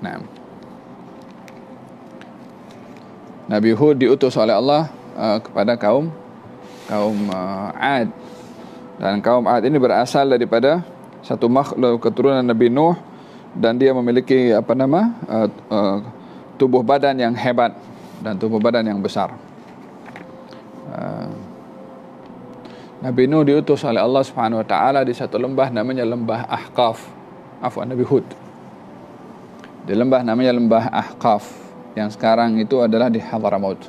Nah. Nabi Hud diutus oleh Allah uh, kepada kaum kaum uh, Ad. Dan kaum Ad ini berasal daripada satu makhluk keturunan Nabi Nuh dan dia memiliki apa nama? Uh, uh, tubuh badan yang hebat dan tubuh badan yang besar. Uh, Nabi Nuh diutus oleh Allah Subhanahu wa taala di satu lembah namanya lembah Ahkaf. Afwan Nabi Hud di lembah namanya lembah Ahqaf yang sekarang itu adalah di Hadramaut.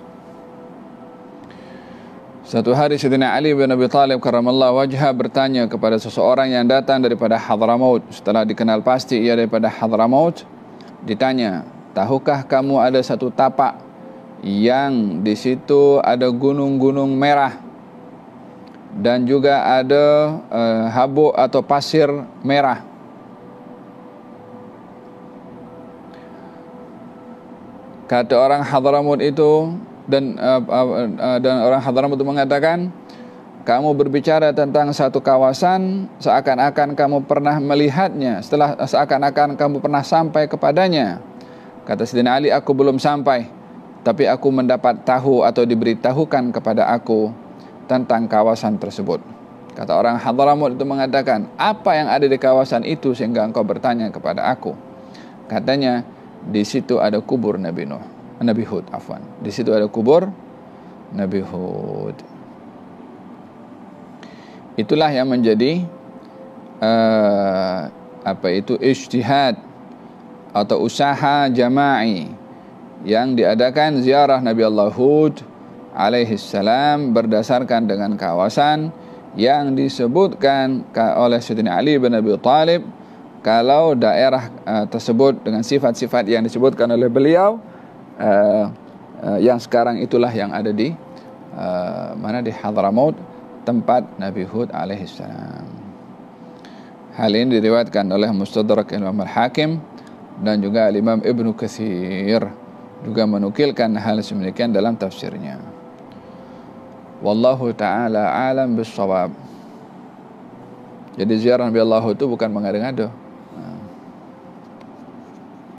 Satu hari Sayyidina Ali bin Abi Talib karamallahu wajha bertanya kepada seseorang yang datang daripada Hadramaut setelah dikenal pasti ia daripada Hadramaut ditanya tahukah kamu ada satu tapak yang di situ ada gunung-gunung merah dan juga ada uh, habuk atau pasir merah kata orang Hadramut itu dan uh, uh, uh, dan orang Hadramut itu mengatakan kamu berbicara tentang satu kawasan seakan-akan kamu pernah melihatnya setelah seakan-akan kamu pernah sampai kepadanya kata Sidin Ali aku belum sampai tapi aku mendapat tahu atau diberitahukan kepada aku tentang kawasan tersebut kata orang Hadramut itu mengatakan apa yang ada di kawasan itu sehingga engkau bertanya kepada aku katanya di situ ada kubur Nabi Nuh. Nabi Hud, afwan. Di situ ada kubur Nabi Hud. Itulah yang menjadi uh, apa itu ijtihad atau usaha jama'i yang diadakan ziarah Nabi Allah Hud alaihi salam berdasarkan dengan kawasan yang disebutkan oleh Sayyidina Ali bin Abi Talib kalau daerah uh, tersebut dengan sifat-sifat yang disebutkan oleh beliau uh, uh, yang sekarang itulah yang ada di uh, mana di Hadramaut tempat Nabi Hud alaihi salam. Hal ini diriwayatkan oleh Mustadrak Imam Al-Hakim dan juga Imam Ibn Katsir juga menukilkan hal semacam dalam tafsirnya. Wallahu taala alam bis Jadi ziarah Nabi Allah itu bukan mengada-ngada.